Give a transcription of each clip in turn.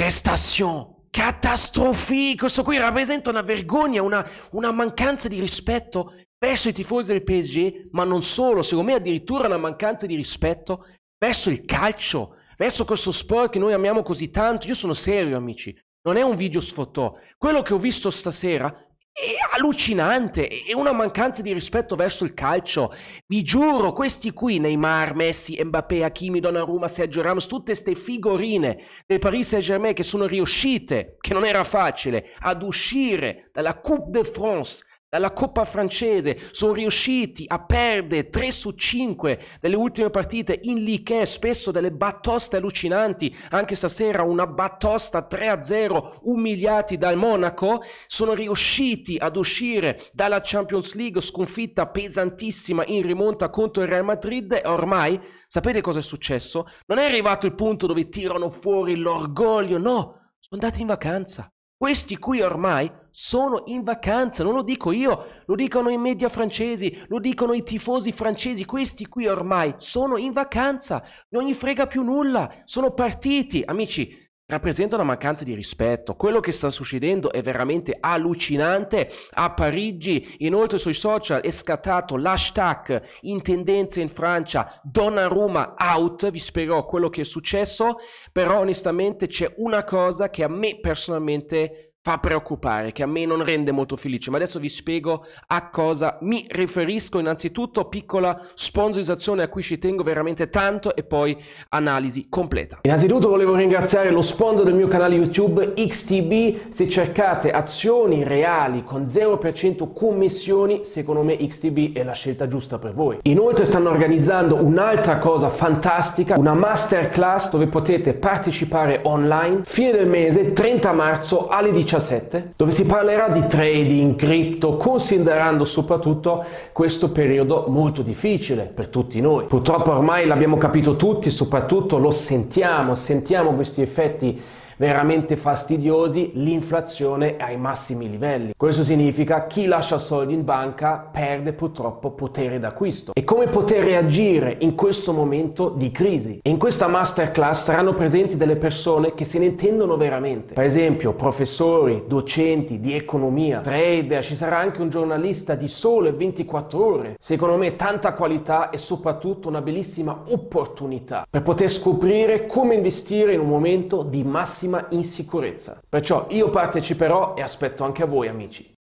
prestation catastrophique. Questo qui rappresenta una vergogna, una, una, mancanza di rispetto verso i tifosi del PSG, ma non solo, secondo me addirittura una mancanza di rispetto verso il calcio, verso questo sport che noi amiamo così tanto. Io sono serio, amici. Non è un video sfotò. Quello che ho visto stasera è allucinante, è una mancanza di rispetto verso il calcio. Vi giuro, questi qui, Neymar, Messi, Mbappé, Hakimi, Donnarumma, Sergio Ramos, tutte queste figurine del Paris Saint-Germain che sono riuscite, che non era facile, ad uscire dalla Coupe de France dalla Coppa francese, sono riusciti a perdere 3 su 5 delle ultime partite in lichè, spesso delle battoste allucinanti, anche stasera una battosta 3 a 0 umiliati dal Monaco, sono riusciti ad uscire dalla Champions League sconfitta pesantissima in rimonta contro il Real Madrid e ormai sapete cosa è successo? Non è arrivato il punto dove tirano fuori l'orgoglio, no, sono andati in vacanza. Questi qui ormai sono in vacanza, non lo dico io, lo dicono i media francesi, lo dicono i tifosi francesi, questi qui ormai sono in vacanza, non gli frega più nulla, sono partiti. Amici, rappresenta una mancanza di rispetto. Quello che sta succedendo è veramente allucinante a Parigi. Inoltre sui social è scattato l'hashtag in tendenza in Francia Donnarumma out. Vi spiegherò quello che è successo, però onestamente c'è una cosa che a me personalmente fa preoccupare, che a me non rende molto felice, ma adesso vi spiego a cosa mi riferisco. Innanzitutto piccola sponsorizzazione a cui ci tengo veramente tanto e poi analisi completa. Innanzitutto volevo ringraziare lo sponsor del mio canale YouTube XTB, se cercate azioni reali con 0% commissioni, secondo me XTB è la scelta giusta per voi. Inoltre stanno organizzando un'altra cosa fantastica, una masterclass dove potete partecipare online fine del mese 30 marzo alle 18 2017, dove si parlerà di trading, cripto, considerando soprattutto questo periodo molto difficile per tutti noi. Purtroppo ormai l'abbiamo capito tutti, soprattutto lo sentiamo, sentiamo questi effetti veramente fastidiosi, l'inflazione è ai massimi livelli. Questo significa che chi lascia soldi in banca perde purtroppo potere d'acquisto. E come poter reagire in questo momento di crisi? in questa masterclass saranno presenti delle persone che se ne intendono veramente. Per esempio professori, docenti di economia, trader, ci sarà anche un giornalista di sole 24 ore. Secondo me tanta qualità e soprattutto una bellissima opportunità per poter scoprire come investire in un momento di massima massima insicurezza. Perciò io parteciperò e aspetto anche a voi amici.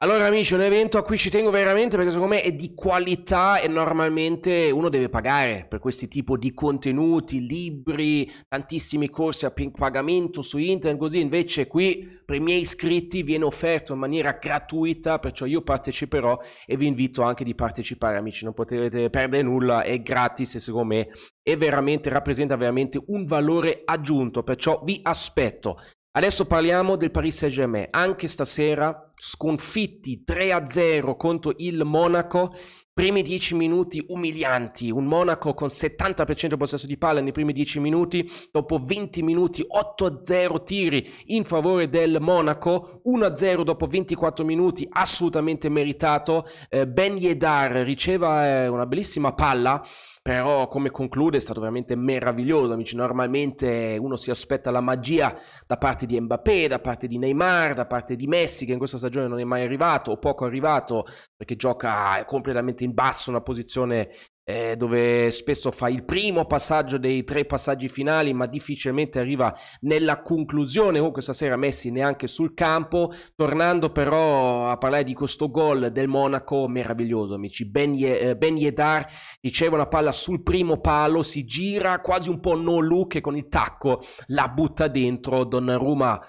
Allora amici, un evento a cui ci tengo veramente perché secondo me è di qualità e normalmente uno deve pagare per questi tipi di contenuti, libri, tantissimi corsi a pagamento su internet, così invece qui per i miei iscritti viene offerto in maniera gratuita, perciò io parteciperò e vi invito anche di partecipare amici, non potete perdere nulla, è gratis e secondo me è veramente, rappresenta veramente un valore aggiunto, perciò vi aspetto. Adesso parliamo del Paris Saint-Germain, anche stasera sconfitti 3-0 contro il Monaco, primi 10 minuti umilianti, un Monaco con 70% possesso di palla nei primi 10 minuti, dopo 20 minuti 8-0 tiri in favore del Monaco, 1-0 dopo 24 minuti, assolutamente meritato, eh, Ben Yedar riceve eh, una bellissima palla, però come conclude è stato veramente meraviglioso, amici. Normalmente eh, uno si aspetta la magia da parte di Mbappé, da parte di Neymar, da parte di Messi, che in questa stagione stagione non è mai arrivato o poco arrivato perché gioca completamente in basso, una posizione eh, dove spesso fa il primo passaggio dei tre passaggi finali ma difficilmente arriva nella conclusione, comunque stasera Messi neanche sul campo, tornando però a parlare di questo gol del Monaco meraviglioso amici, ben, Ye- eh, ben Yedar riceve una palla sul primo palo, si gira quasi un po' no look e con il tacco la butta dentro Donnarumma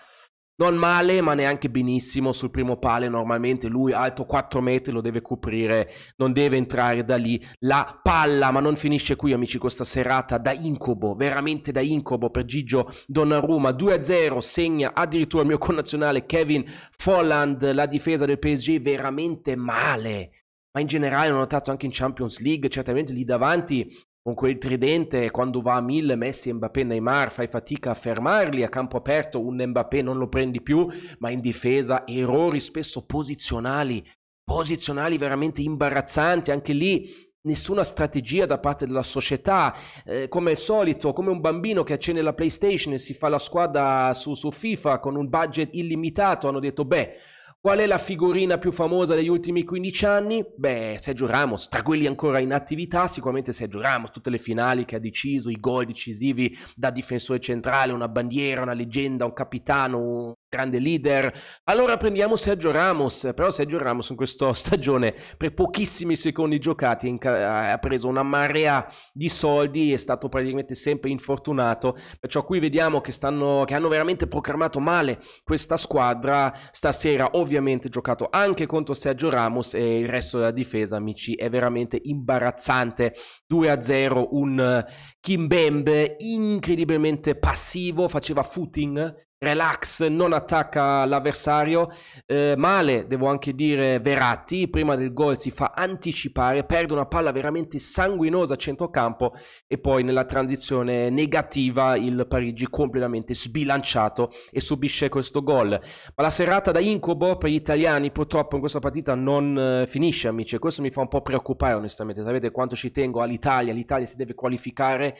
non male, ma neanche benissimo sul primo pale. Normalmente lui alto 4 metri lo deve coprire, non deve entrare da lì. La palla, ma non finisce qui, amici, questa serata da incubo, veramente da incubo per Gigio Donnarumma. 2-0, segna addirittura il mio connazionale Kevin Folland. La difesa del PSG veramente male. Ma in generale ho notato anche in Champions League, certamente lì davanti con quel tridente quando va a mille Messi, Mbappé, Neymar, fai fatica a fermarli, a campo aperto un Mbappé non lo prendi più, ma in difesa errori spesso posizionali, posizionali veramente imbarazzanti, anche lì nessuna strategia da parte della società, eh, come al solito, come un bambino che accende la PlayStation e si fa la squadra su, su FIFA con un budget illimitato, hanno detto beh Qual è la figurina più famosa degli ultimi 15 anni? Beh, Sergio Ramos, tra quelli ancora in attività, sicuramente Sergio Ramos, tutte le finali che ha deciso, i gol decisivi da difensore centrale, una bandiera, una leggenda, un capitano, grande leader. Allora prendiamo Sergio Ramos, però Sergio Ramos in questa stagione per pochissimi secondi giocati ha preso una marea di soldi, è stato praticamente sempre infortunato, perciò qui vediamo che, stanno, che hanno veramente programmato male questa squadra, stasera ovviamente giocato anche contro Sergio Ramos e il resto della difesa amici è veramente imbarazzante, 2-0 un Kimbembe incredibilmente passivo, faceva footing relax, non attacca l'avversario. Eh, male, devo anche dire, Verratti, prima del gol si fa anticipare, perde una palla veramente sanguinosa a centrocampo e poi nella transizione negativa il Parigi completamente sbilanciato e subisce questo gol. Ma la serata da incubo per gli italiani purtroppo in questa partita non eh, finisce, amici, e questo mi fa un po' preoccupare onestamente. Sapete quanto ci tengo all'Italia, l'Italia si deve qualificare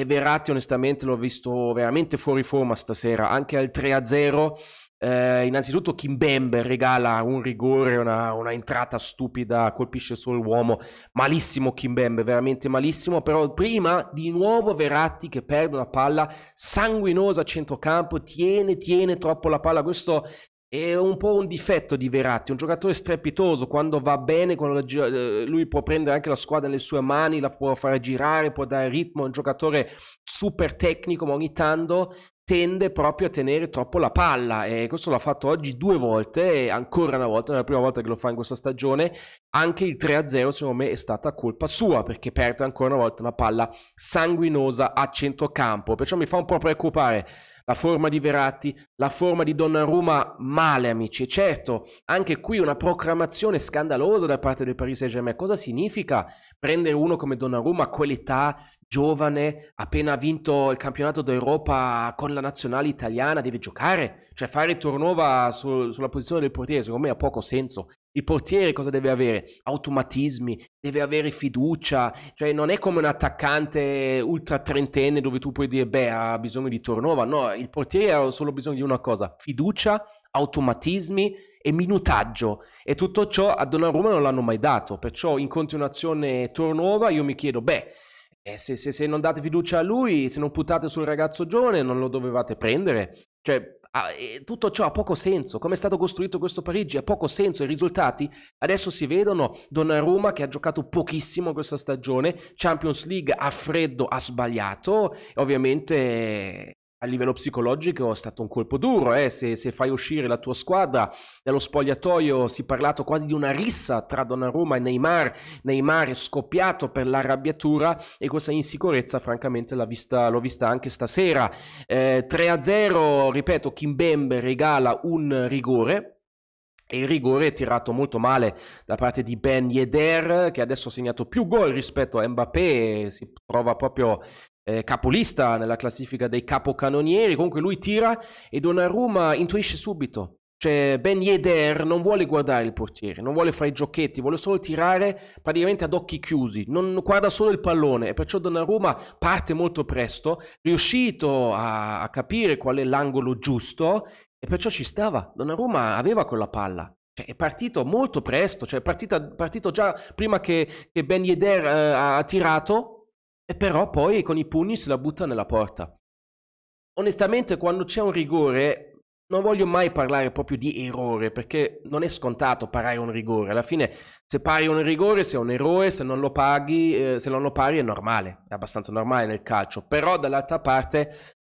e Verratti onestamente l'ho visto veramente fuori forma stasera, anche al 3-0. Eh, innanzitutto Kimbembe regala un rigore, una, una, entrata stupida, colpisce solo l'uomo. Malissimo Kimbembe, veramente malissimo. Però prima di nuovo Verratti che perde la palla, sanguinosa a centrocampo, tiene, tiene troppo la palla. Questo è un po' un difetto di Verratti, un giocatore strepitoso, quando va bene, quando gi- eh, lui può prendere anche la squadra nelle sue mani, la può fare girare, può dare ritmo, è un giocatore super tecnico, ma ogni tanto tende proprio a tenere troppo la palla e questo l'ha fatto oggi due volte e ancora una volta, è la prima volta che lo fa in questa stagione, anche il 3-0 secondo me è stata colpa sua perché perde ancora una volta una palla sanguinosa a centrocampo, perciò mi fa un po' preoccupare la forma di Verratti, la forma di Donnarumma male, amici. E Certo, anche qui una proclamazione scandalosa da parte del Paris Saint-Germain. Cosa significa prendere uno come Donnarumma, a quell'età, giovane, appena vinto il campionato d'Europa con la nazionale italiana, deve giocare, cioè fare tornova su, sulla posizione del portiere, secondo me ha poco senso. Il portiere cosa deve avere? Automatismi, deve avere fiducia, cioè non è come un attaccante ultra trentenne dove tu puoi dire beh ha bisogno di tornova, no, il portiere ha solo bisogno di una cosa, fiducia, automatismi e minutaggio e tutto ciò a Donnarumma non l'hanno mai dato, perciò in continuazione tornova io mi chiedo beh e se, se, se, non date fiducia a lui, se non puntate sul ragazzo giovane, non lo dovevate prendere. Cioè, tutto ciò ha poco senso. Come è stato costruito questo Parigi ha poco senso. I risultati adesso si vedono. Donnarumma che ha giocato pochissimo questa stagione, Champions League a freddo ha sbagliato. Ovviamente a livello psicologico è stato un colpo duro, eh? se, se, fai uscire la tua squadra dallo spogliatoio si è parlato quasi di una rissa tra Donnarumma e Neymar, Neymar è scoppiato per l'arrabbiatura e questa insicurezza francamente vista, l'ho vista anche stasera. Eh, 3-0, ripeto, Kimbembe regala un rigore e il rigore è tirato molto male da parte di Ben Yedder che adesso ha segnato più gol rispetto a Mbappé e si trova proprio eh, capolista nella classifica dei capocannonieri. Comunque lui tira e Donnarumma intuisce subito. Cioè Ben Yedder non vuole guardare il portiere, non vuole fare i giochetti, vuole solo tirare praticamente ad occhi chiusi, non guarda solo il pallone e perciò Donnarumma parte molto presto, riuscito a, a capire qual è l'angolo giusto e perciò ci stava. Donnarumma aveva quella palla, cioè, è partito molto presto, cioè è partita, partito già prima che, che Ben Yedder eh, ha tirato e però poi con i pugni se la butta nella porta. Onestamente quando c'è un rigore non voglio mai parlare proprio di errore perché non è scontato parare un rigore. Alla fine se pari un rigore sei un eroe, se non lo paghi, eh, se non lo pari è normale, è abbastanza normale nel calcio. Però dall'altra parte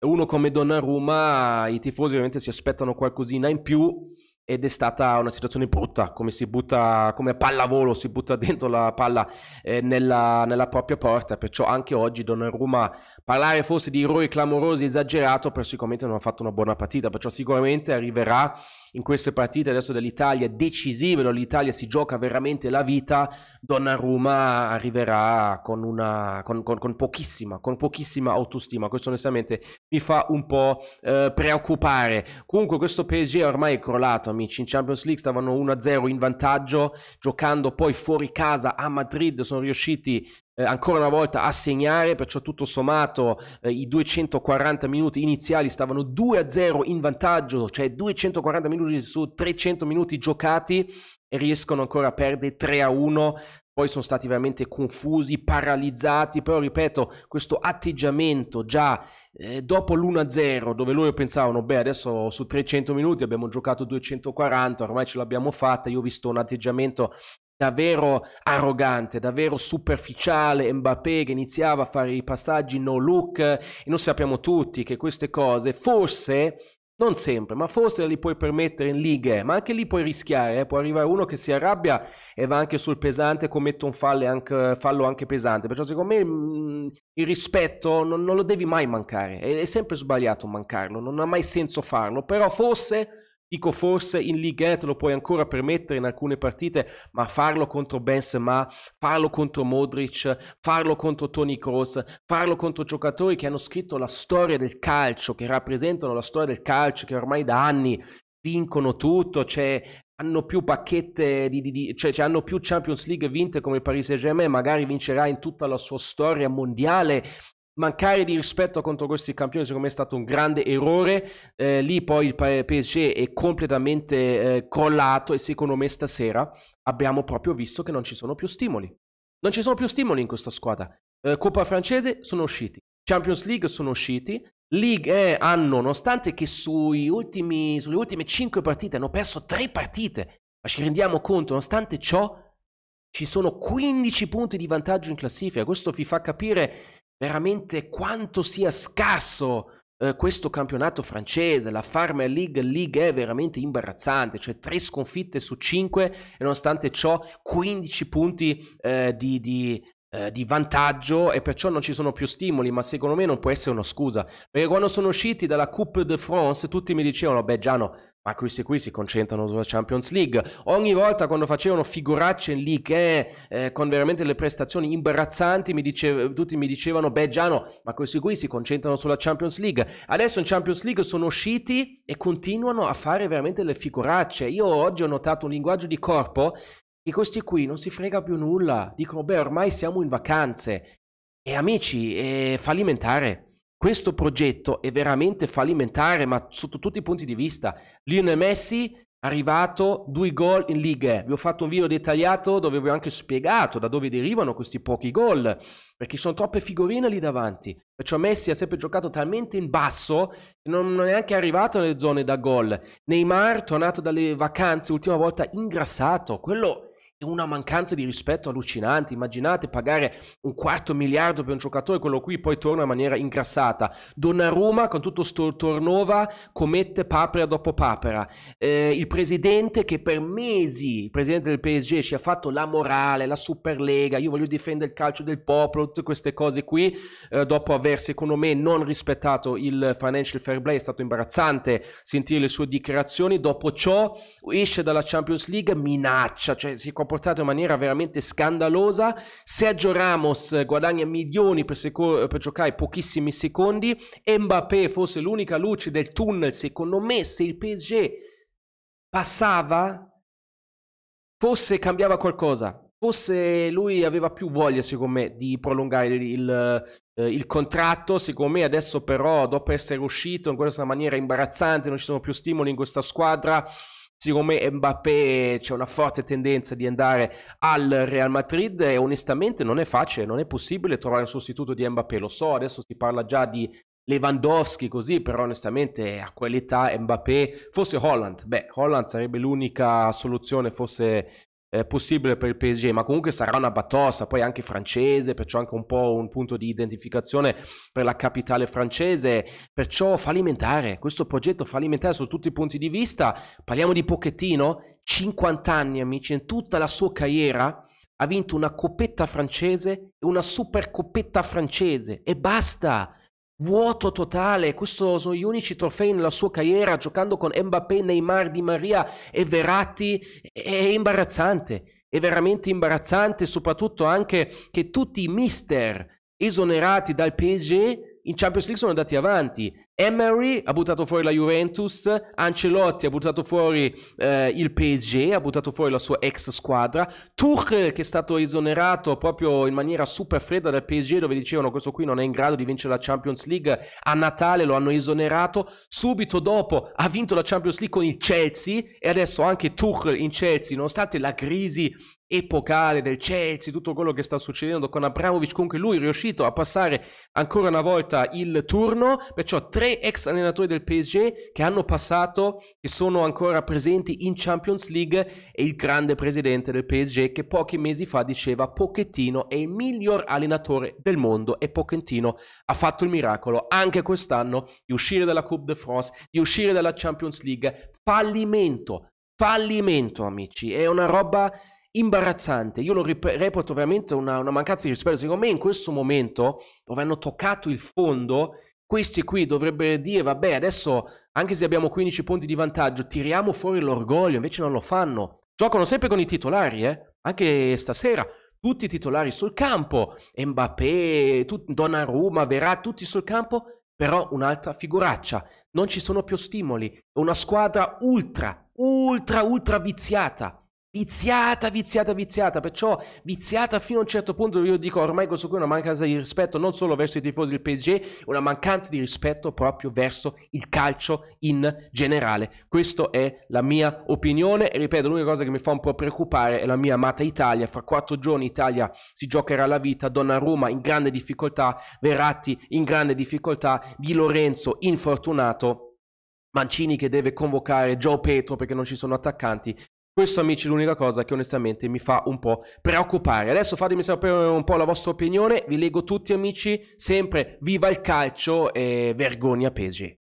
uno come Donnarumma i tifosi ovviamente si aspettano qualcosina in più ed è stata una situazione brutta, come si butta, come a pallavolo si butta dentro la palla eh, nella, nella, propria porta, perciò anche oggi Donnarumma parlare forse di errori clamorosi esagerato, però sicuramente non ha fatto una buona partita, perciò sicuramente arriverà in queste partite adesso dell'Italia decisive, dove l'Italia si gioca veramente la vita, Donnarumma arriverà con, una, con, con, con pochissima, con pochissima autostima, questo onestamente mi fa un po' eh, preoccupare, comunque questo PSG ormai è crollato, amici. In Champions League stavano 1-0 in vantaggio, giocando poi fuori casa a Madrid sono riusciti eh, ancora una volta a segnare, perciò tutto sommato eh, i 240 minuti iniziali stavano 2-0 in vantaggio, cioè 240 minuti su 300 minuti giocati e riescono ancora a perdere 3-1 poi sono stati veramente confusi, paralizzati, però ripeto, questo atteggiamento già eh, dopo l'1-0, dove loro pensavano, beh adesso su 300 minuti abbiamo giocato 240, ormai ce l'abbiamo fatta, io ho visto un atteggiamento davvero arrogante, davvero superficiale, Mbappé che iniziava a fare i passaggi no look e noi sappiamo tutti che queste cose forse non sempre, ma forse li puoi permettere in lighe, ma anche lì puoi rischiare, eh? può arrivare uno che si arrabbia e va anche sul pesante, commette un anche, fallo anche pesante, perciò secondo me mhmm, il rispetto non, non, lo devi mai mancare, è, è sempre sbagliato mancarlo, non ha mai senso farlo, però forse Dico forse in League 1 te lo puoi ancora permettere in alcune partite, ma farlo contro Benzema, farlo contro Modric, farlo contro Tony Kroos, farlo contro giocatori che hanno scritto la storia del calcio, che rappresentano la storia del calcio, che ormai da anni vincono tutto, cioè hanno più pacchette, di, di, di cioè, cioè, hanno più Champions League vinte come il Paris Saint-Germain, magari vincerà in tutta la sua storia mondiale mancare di rispetto contro questi campioni secondo me è stato un grande errore eh, lì poi il PSG è completamente eh, crollato e secondo me stasera abbiamo proprio visto che non ci sono più stimoli non ci sono più stimoli in questa squadra eh, Coppa francese sono usciti Champions League sono usciti League hanno nonostante che ultimi, sulle ultime 5 partite hanno perso 3 partite ma ci rendiamo conto nonostante ciò ci sono 15 punti di vantaggio in classifica questo vi fa capire veramente quanto sia scarso eh, questo campionato francese. La Farmer League League è veramente imbarazzante, cioè tre sconfitte su cinque e nonostante ciò 15 punti eh, di, di eh, di vantaggio e perciò non ci sono più stimoli, ma secondo me non può essere una scusa. Perché quando sono usciti dalla Coupe de France tutti mi dicevano, beh Giano, ma questi qui si concentrano sulla Champions League. Ogni volta quando facevano figuracce in League eh, con veramente le prestazioni imbarazzanti mi dice, tutti mi dicevano beh Giano, ma questi qui si concentrano sulla Champions League. Adesso in Champions League sono usciti e continuano a fare veramente le figuracce. Io oggi ho notato un linguaggio di corpo che questi qui non si frega più nulla. Dicono beh ormai siamo in vacanze. E amici, è eh, fallimentare questo progetto è veramente fallimentare, ma sotto tutti i punti di vista. Lionel Messi arrivato, due gol in Liga. Vi ho fatto un video dettagliato dove vi ho anche spiegato da dove derivano questi pochi gol, perché ci sono troppe figurine lì davanti. Perciò Messi ha sempre giocato talmente in basso che non, è neanche arrivato nelle zone da gol. Neymar, tornato dalle vacanze, ultima volta ingrassato, quello una mancanza di rispetto allucinante. Immaginate pagare un quarto miliardo per un giocatore, quello qui poi torna in maniera ingrassata. Donnarumma con tutto sto tornova commette papera dopo papera. Eh, il presidente che per mesi, il presidente del PSG, ci ha fatto la morale, la Superlega, io voglio difendere il calcio del popolo, tutte queste cose qui, eh, dopo aver secondo me non rispettato il financial fair play, è stato imbarazzante sentire le sue dichiarazioni. Dopo ciò esce dalla Champions League, minaccia, cioè si comportato in maniera veramente scandalosa. Sergio Ramos guadagna milioni per, seco- per giocare pochissimi secondi. Mbappé fosse l'unica luce del tunnel. Secondo me, se il PSG passava, forse cambiava qualcosa. Forse lui aveva più voglia, secondo me, di prolungare il, eh, il contratto. Secondo me, adesso, però, dopo essere uscito in questa maniera imbarazzante, non ci sono più stimoli in questa squadra Siccome Mbappé c'è una forte tendenza di andare al Real Madrid e eh, onestamente non è facile, non è possibile trovare un sostituto di Mbappé. Lo so, adesso si parla già di Lewandowski così, però onestamente a quell'età Mbappé, forse Holland, beh Holland sarebbe l'unica soluzione, forse eh, possibile per il PSG, ma comunque sarà una batosta, poi anche francese, perciò anche un po' un punto di identificazione per la capitale francese, perciò fallimentare, questo progetto fallimentare su tutti i punti di vista, parliamo di Pochettino, 50 anni amici, in tutta la sua carriera ha vinto una coppetta francese e una supercoppetta francese e basta! Vuoto totale, Questi sono gli unici trofei nella sua carriera giocando con Mbappé, Neymar, Di Maria e Verratti, è imbarazzante, è veramente imbarazzante, soprattutto anche che tutti i mister esonerati dal PSG in Champions League sono andati avanti, Emery ha buttato fuori la Juventus, Ancelotti ha buttato fuori eh, il PSG, ha buttato fuori la sua ex squadra, Tuchel che è stato esonerato proprio in maniera super fredda dal PSG dove dicevano questo qui non è in grado di vincere la Champions League, a Natale lo hanno esonerato, subito dopo ha vinto la Champions League con il Chelsea e adesso anche Tuchel in Chelsea, nonostante la crisi epocale del Chelsea, tutto quello che sta succedendo con Abramovic, comunque lui è riuscito a passare ancora una volta il turno, perciò tre tre ex allenatori del PSG che hanno passato, che sono ancora presenti in Champions League e il grande presidente del PSG che pochi mesi fa diceva Pochettino è il miglior allenatore del mondo e Pochettino ha fatto il miracolo anche quest'anno di uscire dalla Coupe de France, di uscire dalla Champions League. Fallimento, fallimento amici, è una roba imbarazzante. Io lo rip- reputo veramente una, una, mancanza di rispetto. Secondo me in questo momento dove hanno toccato il fondo questi qui dovrebbero dire vabbè adesso anche se abbiamo 15 punti di vantaggio tiriamo fuori l'orgoglio invece non lo fanno giocano sempre con i titolari eh? anche stasera tutti i titolari sul campo Mbappé tut- Donnarumma Verà tutti sul campo però un'altra figuraccia non ci sono più stimoli è una squadra ultra ultra ultra viziata viziata, viziata, viziata, perciò viziata fino a un certo punto, io dico ormai questo qui è una mancanza di rispetto non solo verso i tifosi del PSG, una mancanza di rispetto proprio verso il calcio in generale. Questa è la mia opinione e ripeto, l'unica cosa che mi fa un po' preoccupare è la mia amata Italia, fra quattro giorni Italia si giocherà la vita, Donnarumma in grande difficoltà, Verratti in grande difficoltà, Di Lorenzo infortunato. Mancini che deve convocare Joe Petro perché non ci sono attaccanti questo, amici, è l'unica cosa che onestamente mi fa un po' preoccupare. Adesso fatemi sapere un po' la vostra opinione. Vi leggo tutti, amici. Sempre viva il calcio e vergogna Pesi.